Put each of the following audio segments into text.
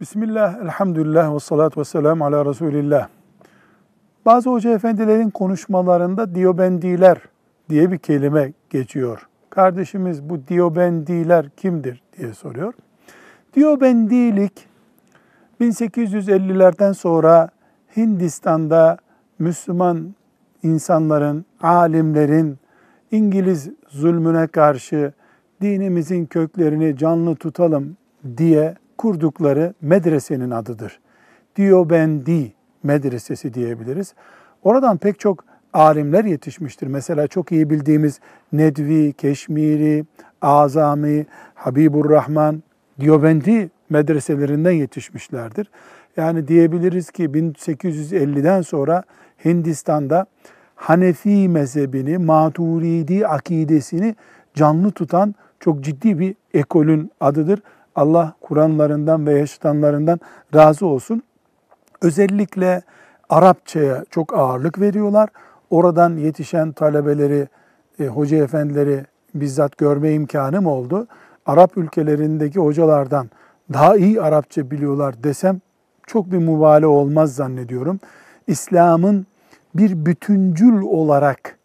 Bismillah, elhamdülillah ve salatu ve selamu ala Resulillah. Bazı hoca efendilerin konuşmalarında diyobendiler diye bir kelime geçiyor. Kardeşimiz bu diyobendiler kimdir diye soruyor. Diyobendilik 1850'lerden sonra Hindistan'da Müslüman insanların, alimlerin İngiliz zulmüne karşı dinimizin köklerini canlı tutalım diye kurdukları medresenin adıdır. Diyobendi medresesi diyebiliriz. Oradan pek çok alimler yetişmiştir. Mesela çok iyi bildiğimiz Nedvi, Keşmiri, Azami, Habibur Rahman, Diyobendi medreselerinden yetişmişlerdir. Yani diyebiliriz ki 1850'den sonra Hindistan'da Hanefi mezhebini, Maturidi akidesini canlı tutan çok ciddi bir ekolün adıdır. Allah Kur'anlarından ve yaşatanlarından razı olsun. Özellikle Arapçaya çok ağırlık veriyorlar. Oradan yetişen talebeleri, e, hoca efendileri bizzat görme imkanım oldu. Arap ülkelerindeki hocalardan daha iyi Arapça biliyorlar desem çok bir mübale olmaz zannediyorum. İslam'ın bir bütüncül olarak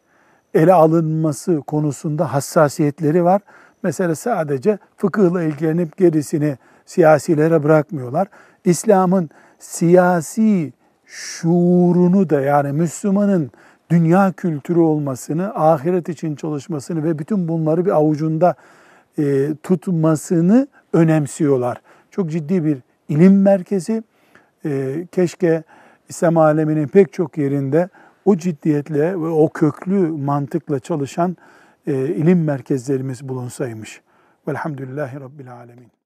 ele alınması konusunda hassasiyetleri var. Mesele sadece fıkıhla ilgilenip gerisini siyasilere bırakmıyorlar. İslam'ın siyasi şuurunu da yani Müslümanın dünya kültürü olmasını, ahiret için çalışmasını ve bütün bunları bir avucunda e, tutmasını önemsiyorlar. Çok ciddi bir ilim merkezi. E, keşke İslam aleminin pek çok yerinde o ciddiyetle ve o köklü mantıkla çalışan e, ilim merkezlerimiz bulunsaymış. Velhamdülillahi Rabbil Alemin.